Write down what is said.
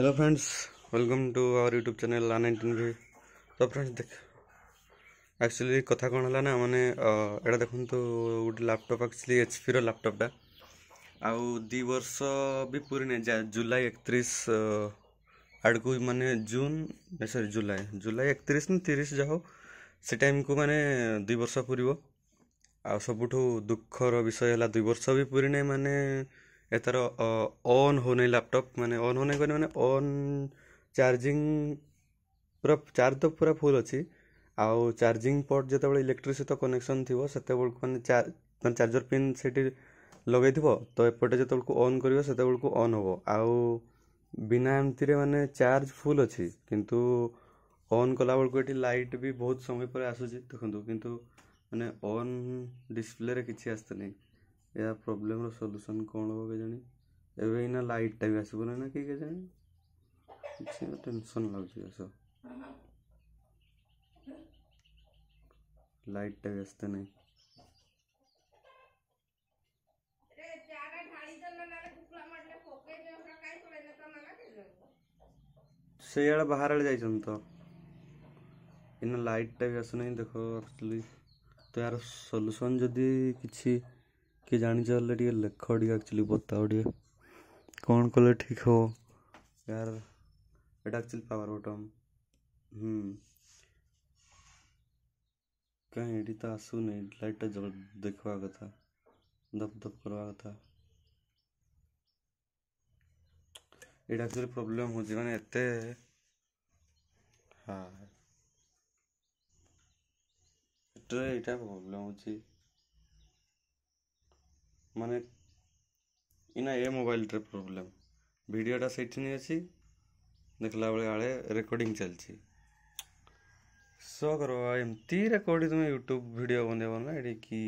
hello friends welcome to our YouTube channel on nineteen भी तो friends देख actually कथा कौन है ना मैंने ये देखो गोटे लैपटप एक्चुअली एचपी रैपटपटा आउ वर्ष भी पूरी नहीं जाए जुलाई एकतीस आड़ को मैंने जून सरी जुलाई जुलाई एकतीस ना तीस जाओ से टाइम को मैंने दु वर्ष पूरब आ सबुठ दुखर विषय है दुई वर्ष भी पूरी नहीं मैंने ଏଥର ଅନ୍ ହେଉନି ଲ୍ୟାପଟପ୍ ମାନେ ଅନ୍ ହେଉନି କହିଲେ ମାନେ ଅନ୍ ଚାର୍ଜିଂ ପୁରା ଚାର୍ଜ ତ ପୁରା ଫୁଲ୍ ଅଛି ଆଉ ଚାର୍ଜିଂ ପଟ୍ ଯେତେବେଳେ ଇଲେକ୍ଟ୍ରି ସହିତ କନେକ୍ସନ୍ ଥିବ ସେତେବେଳକୁ ମାନେ ମାନେ ଚାର୍ଜର୍ ପିନ୍ ସେଠି ଲଗେଇଥିବ ତ ଏପଟେ ଯେତେବେଳକୁ ଅନ୍ କରିବ ସେତେବେଳକୁ ଅନ୍ ହେବ ଆଉ ବିନା ଏମିତିରେ ମାନେ ଚାର୍ଜ ଫୁଲ୍ ଅଛି କିନ୍ତୁ ଅନ୍ କଲାବେଳକୁ ଏଠି ଲାଇଟ୍ ବି ବହୁତ ସମୟ ପରେ ଆସୁଛି ଦେଖନ୍ତୁ କିନ୍ତୁ ମାନେ ଅନ୍ ଡିସପ୍ଲେରେ କିଛି ଆସିନି यार प्रोब्लेम सॉल्यूशन कौन हो कहीं एना लाइट टा भी आसबना ना कि कहीं किसी टेनसन लगे बस लाइट टा भी आसते ना से आड़े बाहर आड़े जाइन तो इन लाइट टा भी आसुना देख एक्चुअली तो यार सॉल्यूशन जदि किसी किए जाचे लिख टे एक्चुअली बताओ टे कौन कले ठीक हो यार एक्चुअली पावर बटम कहीं ये तो आसू नहीं लाइट देखवा कथा दप दप करवा कथा ये एक्चुअली प्रॉब्लम हो जी मैंने ये हाँ ये प्रॉब्लम हो जी ମାନେ ଇନା ଏ ମୋବାଇଲ୍ରେ ପ୍ରୋବ୍ଲେମ୍ ଭିଡ଼ିଓଟା ସେଇଠି ଅଛି ଦେଖିଲା ବେଳେ ଆଳେ ରେକର୍ଡ଼ିଂ ଚାଲିଛି ସୋ କର ଏମିତି ରେକର୍ଡ଼ିଂ ତୁମେ ୟୁଟ୍ୟୁବ୍ ଭିଡ଼ିଓ ବନେଇବ ନା ଏଠି କି